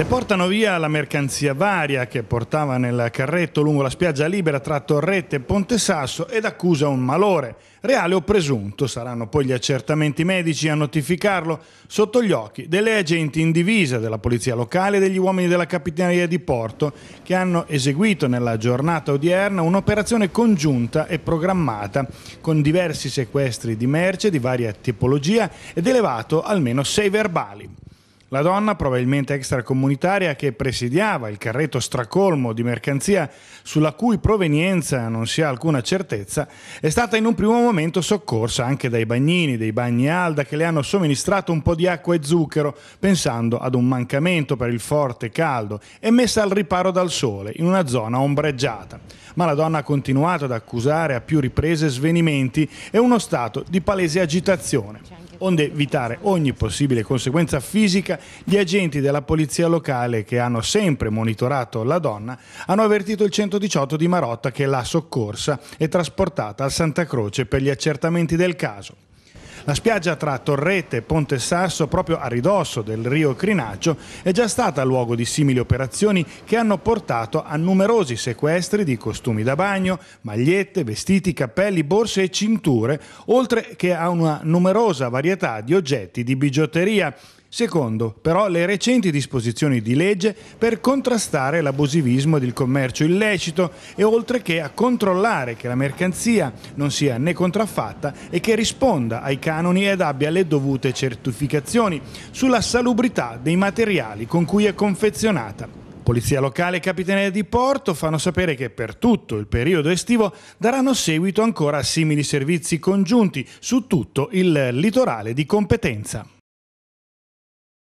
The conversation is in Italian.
Le portano via la mercanzia varia che portava nel carretto lungo la spiaggia libera tra Torrette e Ponte Sasso ed accusa un malore, reale o presunto, saranno poi gli accertamenti medici a notificarlo, sotto gli occhi delle agenti in divisa della polizia locale e degli uomini della Capitaneria di Porto che hanno eseguito nella giornata odierna un'operazione congiunta e programmata con diversi sequestri di merce di varia tipologia ed elevato almeno sei verbali. La donna, probabilmente extracomunitaria, che presidiava il carretto stracolmo di mercanzia sulla cui provenienza non si ha alcuna certezza, è stata in un primo momento soccorsa anche dai bagnini, dei bagni Alda, che le hanno somministrato un po' di acqua e zucchero, pensando ad un mancamento per il forte caldo, e messa al riparo dal sole, in una zona ombreggiata. Ma la donna ha continuato ad accusare a più riprese svenimenti e uno stato di palese agitazione onde evitare ogni possibile conseguenza fisica, gli agenti della polizia locale che hanno sempre monitorato la donna hanno avvertito il 118 di Marotta che l'ha soccorsa e trasportata a Santa Croce per gli accertamenti del caso. La spiaggia tra Torrete e Ponte Sasso, proprio a ridosso del Rio Crinaccio, è già stata luogo di simili operazioni che hanno portato a numerosi sequestri di costumi da bagno, magliette, vestiti, cappelli, borse e cinture, oltre che a una numerosa varietà di oggetti di bigiotteria. Secondo, però, le recenti disposizioni di legge per contrastare l'abusivismo ed il commercio illecito e oltre che a controllare che la mercanzia non sia né contraffatta e che risponda ai canoni ed abbia le dovute certificazioni sulla salubrità dei materiali con cui è confezionata. Polizia locale e Capitaneria di Porto fanno sapere che per tutto il periodo estivo daranno seguito ancora a simili servizi congiunti su tutto il litorale di competenza.